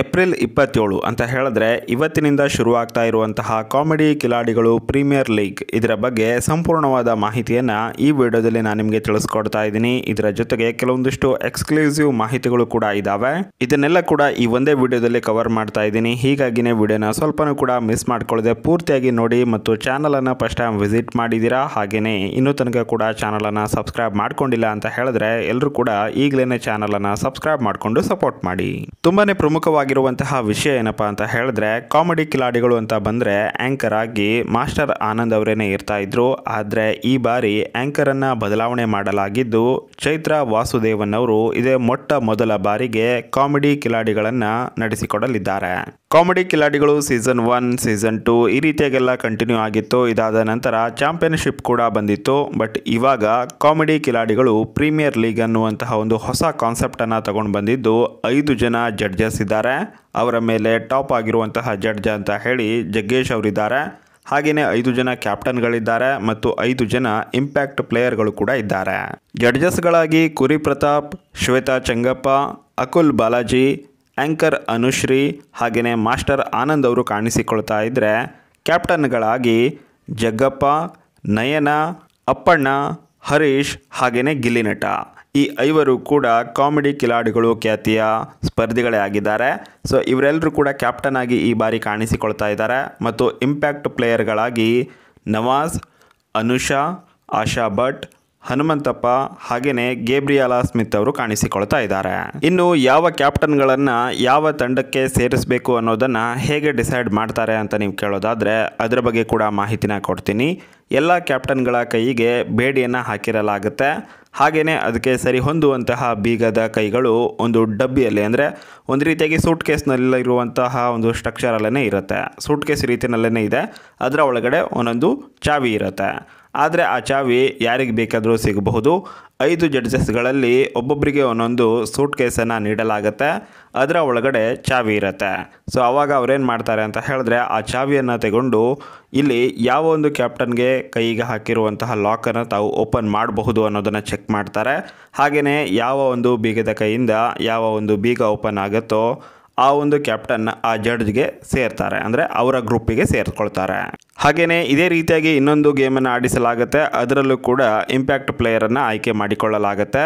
April ಇಪ್ಪತ್ತೇಳು ಅಂತ ಹೇಳಿದ್ರೆ ಇವತ್ತಿನಿಂದ ಶುರುವಾಗ್ತಾ ಇರುವಂತಹ ಕಾಮಿಡಿ ಕಿಲಾಡಿಗಳು ಪ್ರೀಮಿಯರ್ ಲೀಗ್ ಇದರ ಬಗ್ಗೆ ಸಂಪೂರ್ಣವಾದ ಮಾಹಿತಿಯನ್ನು ಈ ವಿಡಿಯೋದಲ್ಲಿ ನಾನು ನಿಮಗೆ ತಿಳಿಸ್ಕೊಡ್ತಾ ಇದ್ದೀನಿ ಇದರ ಜೊತೆಗೆ ಕೆಲವೊಂದಿಷ್ಟು ಎಕ್ಸ್ಕ್ಲೂಸಿವ್ ಮಾಹಿತಿಗಳು ಕೂಡ ಇದ್ದಾವೆ ಇದನ್ನೆಲ್ಲ ಕೂಡ ಈ ಒಂದೇ ವಿಡಿಯೋದಲ್ಲಿ ಕವರ್ ಮಾಡ್ತಾ ಇದ್ದೀನಿ ಹೀಗಾಗಿನೇ ವಿಡಿಯೋನ ಸ್ವಲ್ಪನೂ ಕೂಡ ಮಿಸ್ ಮಾಡ್ಕೊಳ್ಳದೆ ಪೂರ್ತಿಯಾಗಿ ನೋಡಿ ಮತ್ತು ಚಾನಲನ್ನು ಫಸ್ಟ್ ಟೈಮ್ ವಿಸಿಟ್ ಮಾಡಿದ್ದೀರಾ ಹಾಗೆಯೇ ಇನ್ನೂ ತನಕ ಕೂಡ ಚಾನಲನ್ನು ಸಬ್ಸ್ಕ್ರೈಬ್ ಮಾಡ್ಕೊಂಡಿಲ್ಲ ಅಂತ ಹೇಳಿದ್ರೆ ಎಲ್ಲರೂ ಕೂಡ ಈಗಲೇ ಚಾನಲನ್ನು ಸಬ್ಸ್ಕ್ರೈಬ್ ಮಾಡಿಕೊಂಡು ಸಪೋರ್ಟ್ ಮಾಡಿ ತುಂಬಾ ಪ್ರಮುಖವಾಗಿ ಪ್ರಮುಖವಾಗಿರುವಂತಹ ವಿಷಯ ಏನಪ್ಪ ಅಂತ ಹೇಳಿದ್ರೆ ಕಾಮಿಡಿ ಕಿಲಾಡಿಗಳು ಅಂತ ಬಂದರೆ ಆ್ಯಂಕರ್ ಆಗಿ ಮಾಸ್ಟರ್ ಆನಂದ್ ಅವರೇನೆ ಇರ್ತಾ ಇದ್ರು ಆದರೆ ಈ ಬಾರಿ ಆ್ಯಂಕರನ್ನು ಬದಲಾವಣೆ ಮಾಡಲಾಗಿದ್ದು ಚೈತ್ರ ವಾಸುದೇವನ್ ಅವರು ಇದೇ ಮೊಟ್ಟ ಮೊದಲ ಬಾರಿಗೆ ಕಾಮಿಡಿ ಕಿಲಾಡಿಗಳನ್ನು ನಡೆಸಿಕೊಡಲಿದ್ದಾರೆ comedy Khiladigalu season one season two ಈ ರೀತಿಯಾಗೆಲ್ಲ ಕಂಟಿನ್ಯೂ ಆಗಿತ್ತು ಇದಾದ ನಂತರ ಚಾಂಪಿಯನ್ಶಿಪ್ ಕೂಡ ಬಂದಿತ್ತು ಬಟ್ ಇವಾಗ ಕಾಮಿಡಿ ಕಿಲಾಡಿಗಳು ಪ್ರೀಮಿಯರ್ ಲೀಗ್ ಅನ್ನುವಂತಹ ಒಂದು ಹೊಸ ಕಾನ್ಸೆಪ್ಟನ್ನು ತಗೊಂಡು ಬಂದಿದ್ದು ಐದು ಜನ ಜಡ್ಜಸ್ ಇದ್ದಾರೆ ಅವರ ಮೇಲೆ ಟಾಪ್ ಆಗಿರುವಂತಹ ಜಡ್ಜ ಅಂತ ಹೇಳಿ ಜಗ್ಗೇಶ್ ಅವರಿದ್ದಾರೆ ಹಾಗೆಯೇ ಐದು ಜನ ಕ್ಯಾಪ್ಟನ್ಗಳಿದ್ದಾರೆ ಮತ್ತು ಐದು ಜನ ಇಂಪ್ಯಾಕ್ಟ್ ಪ್ಲೇಯರ್ಗಳು ಕೂಡ ಇದ್ದಾರೆ ಜಡ್ಜಸ್ಗಳಾಗಿ ಕುರಿ ಪ್ರತಾಪ್ ಶ್ವೇತಾ ಚಂಗಪ್ಪ ಅಕುಲ್ ಬಾಲಾಜಿ ಆಂಕರ್ ಅನುಶ್ರೀ ಹಾಗೆಯೇ ಮಾಸ್ಟರ್ ಆನಂದ್ ಅವರು ಕಾಣಿಸಿಕೊಳ್ತಾ ಇದ್ದರೆ ಕ್ಯಾಪ್ಟನ್ಗಳಾಗಿ ಜಗ್ಗಪ್ಪ ನಯನ ಅಪ್ಪಣ್ಣ ಹರೀಶ್ ಹಾಗೆಯೇ ಗಿಲ್ಲಿನಟ ಈ ಐವರು ಕೂಡ ಕಾಮಿಡಿ ಕಿಲಾಡಿಗಳು ಖ್ಯಾತಿಯ ಸ್ಪರ್ಧಿಗಳೇ ಆಗಿದ್ದಾರೆ ಸೊ ಇವರೆಲ್ಲರೂ ಕೂಡ ಕ್ಯಾಪ್ಟನ್ ಆಗಿ ಈ ಬಾರಿ ಕಾಣಿಸಿಕೊಳ್ತಾ ಇದ್ದಾರೆ ಮತ್ತು ಇಂಪ್ಯಾಕ್ಟ್ ಪ್ಲೇಯರ್ಗಳಾಗಿ ನವಾಜ್ ಅನುಷಾ ಆಶಾ ಭಟ್ ಹನುಮಂತಪ್ಪ ಹಾಗೆಯೇ ಗೇಬ್ರಿಯಾಲಾ ಸ್ಮಿತ್ ಅವರು ಕಾಣಿಸಿಕೊಳ್ತಾ ಇದ್ದಾರೆ ಇನ್ನು ಯಾವ ಕ್ಯಾಪ್ಟನ್ಗಳನ್ನು ಯಾವ ತಂಡಕ್ಕೆ ಸೇರಿಸಬೇಕು ಅನ್ನೋದನ್ನು ಹೇಗೆ ಡಿಸೈಡ್ ಮಾಡ್ತಾರೆ ಅಂತ ನೀವು ಕೇಳೋದಾದರೆ ಅದರ ಬಗ್ಗೆ ಕೂಡ ಮಾಹಿತಿನ ಕೊಡ್ತೀನಿ ಎಲ್ಲ ಕ್ಯಾಪ್ಟನ್ಗಳ ಕೈಗೆ ಬೇಡಿಯನ್ನು ಹಾಕಿರಲಾಗುತ್ತೆ ಹಾಗೆಯೇ ಅದಕ್ಕೆ ಸರಿ ಹೊಂದುವಂತಹ ಬೀಗದ ಕೈಗಳು ಒಂದು ಡಬ್ಬಿಯಲ್ಲಿ ಅಂದರೆ ಒಂದು ರೀತಿಯಾಗಿ ಸೂಟ್ ಕೇಸ್ನಲ್ಲಿರುವಂತಹ ಒಂದು ಸ್ಟ್ರಕ್ಚರಲ್ಲೇ ಇರುತ್ತೆ ಸೂಟ್ ಕೇಸ್ ರೀತಿಯಲ್ಲೇ ಇದೆ ಅದರ ಒಳಗಡೆ ಒಂದೊಂದು ಚಾವಿ ಇರುತ್ತೆ ಆದರೆ ಆ ಚಾವಿ ಯಾರಿಗೆ ಬೇಕಾದರೂ ಸಿಗಬಹುದು ಐದು ಜಡ್ಜಸ್ಗಳಲ್ಲಿ ಒಬ್ಬೊಬ್ಬರಿಗೆ ಒಂದೊಂದು ಸೂಟ್ ಕೇಸನ್ನು ನೀಡಲಾಗುತ್ತೆ ಅದರ ಒಳಗಡೆ ಚಾವಿ ಇರುತ್ತೆ ಸೊ ಆವಾಗ ಅವ್ರೇನು ಮಾಡ್ತಾರೆ ಅಂತ ಹೇಳಿದ್ರೆ ಆ ಚಾವಿಯನ್ನು ತಗೊಂಡು ಇಲ್ಲಿ ಯಾವ ಒಂದು ಕ್ಯಾಪ್ಟನ್ಗೆ ಕೈಗೆ ಹಾಕಿರುವಂತಹ ಲಾಕನ್ನು ತಾವು ಓಪನ್ ಮಾಡಬಹುದು ಅನ್ನೋದನ್ನು ಚೆಕ್ ಮಾಡ್ತಾರೆ ಹಾಗೆಯೇ ಯಾವ ಒಂದು ಬೀಗದ ಕೈಯಿಂದ ಯಾವ ಒಂದು ಬೀಗ ಓಪನ್ ಆಗುತ್ತೋ ಆ ಒಂದು ಕ್ಯಾಪ್ಟನ್ ಆ ಜಡ್ಜ್ಗೆ ಸೇರ್ತಾರೆ ಅಂದರೆ ಅವರ ಗ್ರೂಪಿಗೆ ಸೇರಿಕೊಳ್ತಾರೆ ಹಾಗೆಯೇ ಇದೇ ರೀತಿಯಾಗಿ ಇನ್ನೊಂದು ಗೇಮನ್ನು ಆಡಿಸಲಾಗುತ್ತೆ ಅದರಲ್ಲೂ ಕೂಡ ಇಂಪ್ಯಾಕ್ಟ್ ಪ್ಲೇಯರನ್ನು ಆಯ್ಕೆ ಮಾಡಿಕೊಳ್ಳಲಾಗುತ್ತೆ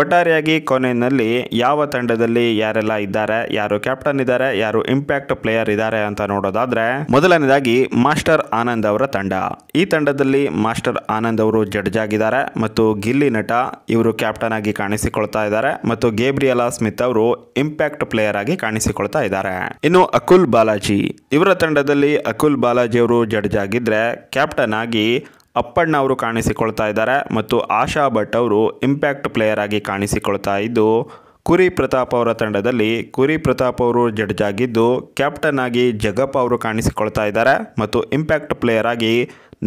ಒಟ್ಟಾರೆಯಾಗಿ ಕೊನೆಯಲ್ಲಿ ಯಾವ ತಂಡದಲ್ಲಿ ಯಾರೆಲ್ಲ ಇದ್ದಾರೆ ಯಾರು ಕ್ಯಾಪ್ಟನ್ ಇದ್ದಾರೆ ಯಾರು ಇಂಪ್ಯಾಕ್ಟ್ ಪ್ಲೇಯರ್ ಇದ್ದಾರೆ ಅಂತ ನೋಡೋದಾದ್ರೆ ಮೊದಲನೇದಾಗಿ ಮಾಸ್ಟರ್ ಆನಂದ್ ಅವರ ತಂಡ ಈ ತಂಡದಲ್ಲಿ ಮಾಸ್ಟರ್ ಆನಂದ್ ಅವರು ಜಡ್ಜ್ ಆಗಿದ್ದಾರೆ ಮತ್ತು ಗಿಲ್ಲಿ ನಟ ಇವರು ಕ್ಯಾಪ್ಟನ್ ಆಗಿ ಕಾಣಿಸಿಕೊಳ್ತಾ ಇದ್ದಾರೆ ಮತ್ತು ಗೇಬ್ರಿಯಲಾ ಸ್ಮಿತ್ ಅವರು ಇಂಪ್ಯಾಕ್ಟ್ ಪ್ಲೇಯರ್ ಆಗಿ ಕಾಣಿಸಿಕೊಳ್ತಾ ಇದ್ದಾರೆ ಇನ್ನು ಅಕುಲ್ ಬಾಲಾಜಿ ಇವರ ತಂಡದಲ್ಲಿ ಅಕುಲ್ ಬಾಲಾಜಿ ಅವರು ಜಡ್ಜ್ ಆಗಿದ್ದರೆ ಕ್ಯಾಪ್ಟನ್ ಆಗಿ ಅಪ್ಪಣ್ಣ ಅವರು ಕಾಣಿಸಿಕೊಳ್ತಾ ಇದ್ದಾರೆ ಮತ್ತು ಆಶಾ ಭಟ್ ಅವರು ಇಂಪ್ಯಾಕ್ಟ್ ಪ್ಲೇಯರ್ ಆಗಿ ಕಾಣಿಸಿಕೊಳ್ತಾ ಇದ್ದು ಕುರಿ ಪ್ರತಾಪ್ ಅವರ ತಂಡದಲ್ಲಿ ಕುರಿ ಪ್ರತಾಪ್ ಅವರು ಜಡ್ಜ್ ಆಗಿದ್ದು ಕ್ಯಾಪ್ಟನ್ ಆಗಿ ಜಗಪ್ಪ ಅವರು ಕಾಣಿಸಿಕೊಳ್ತಾ ಇದ್ದಾರೆ ಮತ್ತು ಇಂಪ್ಯಾಕ್ಟ್ ಪ್ಲೇಯರ್ ಆಗಿ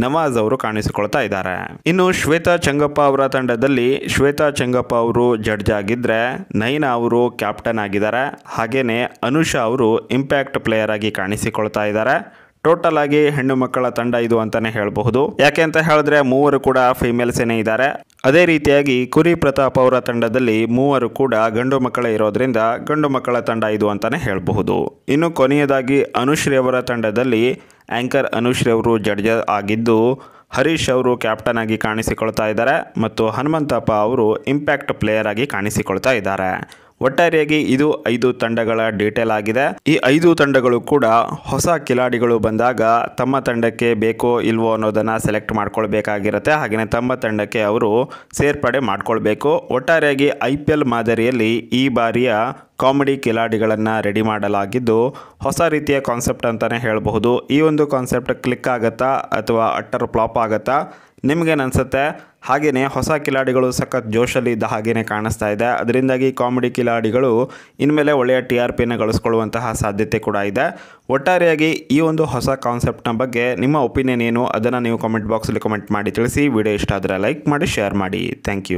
ನವಾಜ್ ಅವರು ಕಾಣಿಸಿಕೊಳ್ತಾ ಇದ್ದಾರೆ ಇನ್ನು ಶ್ವೇತಾ ಚಂಗಪ್ಪ ಅವರ ತಂಡದಲ್ಲಿ ಶ್ವೇತಾ ಚಂಗಪ್ಪ ಅವರು ಜಡ್ಜ್ ಆಗಿದ್ದರೆ ನೈನಾ ಅವರು ಕ್ಯಾಪ್ಟನ್ ಆಗಿದ್ದಾರೆ ಹಾಗೆಯೇ ಅನುಷಾ ಅವರು ಇಂಪ್ಯಾಕ್ಟ್ ಪ್ಲೇಯರ್ ಆಗಿ ಕಾಣಿಸಿಕೊಳ್ತಾ ಇದ್ದಾರೆ ಟೋಟಲ್ ಆಗಿ ಹೆಣ್ಣು ಮಕ್ಕಳ ತಂಡ ಇದು ಅಂತಾನೆ ಹೇಳಬಹುದು ಯಾಕೆ ಅಂತ ಹೇಳಿದ್ರೆ ಮೂವರು ಕೂಡ ಫೀಮೇಲ್ಸೇನೆ ಇದ್ದಾರೆ ಅದೇ ರೀತಿಯಾಗಿ ಕುರಿ ಪ್ರತಾಪ್ ಅವರ ತಂಡದಲ್ಲಿ ಮೂವರು ಕೂಡ ಗಂಡು ಮಕ್ಕಳ ಇರೋದ್ರಿಂದ ಗಂಡು ಮಕ್ಕಳ ತಂಡ ಇದು ಅಂತಾನೆ ಹೇಳಬಹುದು ಇನ್ನು ಕೊನೆಯದಾಗಿ ಅನುಶ್ರೀ ಅವರ ತಂಡದಲ್ಲಿ ಆಂಕರ್ ಅನುಶ್ರೀ ಅವರು ಜಡ್ಜ ಆಗಿದ್ದು ಹರೀಶ್ ಅವರು ಕ್ಯಾಪ್ಟನ್ ಆಗಿ ಕಾಣಿಸಿಕೊಳ್ತಾ ಇದ್ದಾರೆ ಮತ್ತು ಹನುಮಂತಪ್ಪ ಅವರು ಇಂಪ್ಯಾಕ್ಟ್ ಪ್ಲೇಯರ್ ಆಗಿ ಕಾಣಿಸಿಕೊಳ್ತಾ ಇದ್ದಾರೆ ಒಟ್ಟಾರೆಯಾಗಿ ಇದು ಐದು ತಂಡಗಳ ಡೀಟೇಲ್ ಆಗಿದೆ ಈ ಐದು ತಂಡಗಳು ಕೂಡ ಹೊಸ ಕಿಲಾಡಿಗಳು ಬಂದಾಗ ತಮ್ಮ ತಂಡಕ್ಕೆ ಬೇಕೋ ಇಲ್ವೋ ಅನ್ನೋದನ್ನು ಸೆಲೆಕ್ಟ್ ಮಾಡ್ಕೊಳ್ಬೇಕಾಗಿರುತ್ತೆ ಹಾಗೆಯೇ ತಮ್ಮ ತಂಡಕ್ಕೆ ಅವರು ಸೇರ್ಪಡೆ ಮಾಡಿಕೊಳ್ಬೇಕು ಒಟ್ಟಾರೆಯಾಗಿ ಐ ಪಿ ಎಲ್ ಮಾದರಿಯಲ್ಲಿ ಈ ಬಾರಿಯ ಕಾಮಿಡಿ ಕಿಲಾಡಿಗಳನ್ನು ರೆಡಿ ಮಾಡಲಾಗಿದ್ದು ಹೊಸ ರೀತಿಯ ಕಾನ್ಸೆಪ್ಟ್ ಅಂತಲೇ ಹೇಳಬಹುದು ಈ ಒಂದು ಕಾನ್ಸೆಪ್ಟ್ ಕ್ಲಿಕ್ ಆಗುತ್ತಾ ಅಥವಾ ಅಟ್ಟರ್ ಫ್ಲಾಪ್ ಆಗುತ್ತಾ ನಿಮಗೇನು ಅನಿಸುತ್ತೆ ಹಾಗೆಯೇ ಹೊಸ ಕಿಲಾಡಿಗಳು ಸಖತ್ ಜೋಶಲ್ಲಿ ಇದ್ದ ಹಾಗೆಯೇ ಕಾಣಿಸ್ತಾ ಇದೆ ಅದರಿಂದಾಗಿ ಕಾಮಿಡಿ ಕಿಲಾಡಿಗಳು ಇನ್ಮೇಲೆ ಒಳ್ಳೆಯ ಟಿ ಆರ್ ಪಿನ ಗಳಿಸ್ಕೊಳ್ಳುವಂತಹ ಸಾಧ್ಯತೆ ಕೂಡ ಇದೆ ಒಟ್ಟಾರೆಯಾಗಿ ಈ ಒಂದು ಹೊಸ ಕಾನ್ಸೆಪ್ಟ್ನ ಬಗ್ಗೆ ನಿಮ್ಮ ಒಪಿನಿಯನ್ ಏನು ಅದನ್ನು ನೀವು ಕಾಮೆಂಟ್ ಬಾಕ್ಸಲ್ಲಿ ಕಮೆಂಟ್ ಮಾಡಿ ತಿಳಿಸಿ ವಿಡಿಯೋ ಇಷ್ಟ ಆದರೆ ಲೈಕ್ ಮಾಡಿ ಶೇರ್ ಮಾಡಿ ಥ್ಯಾಂಕ್ ಯು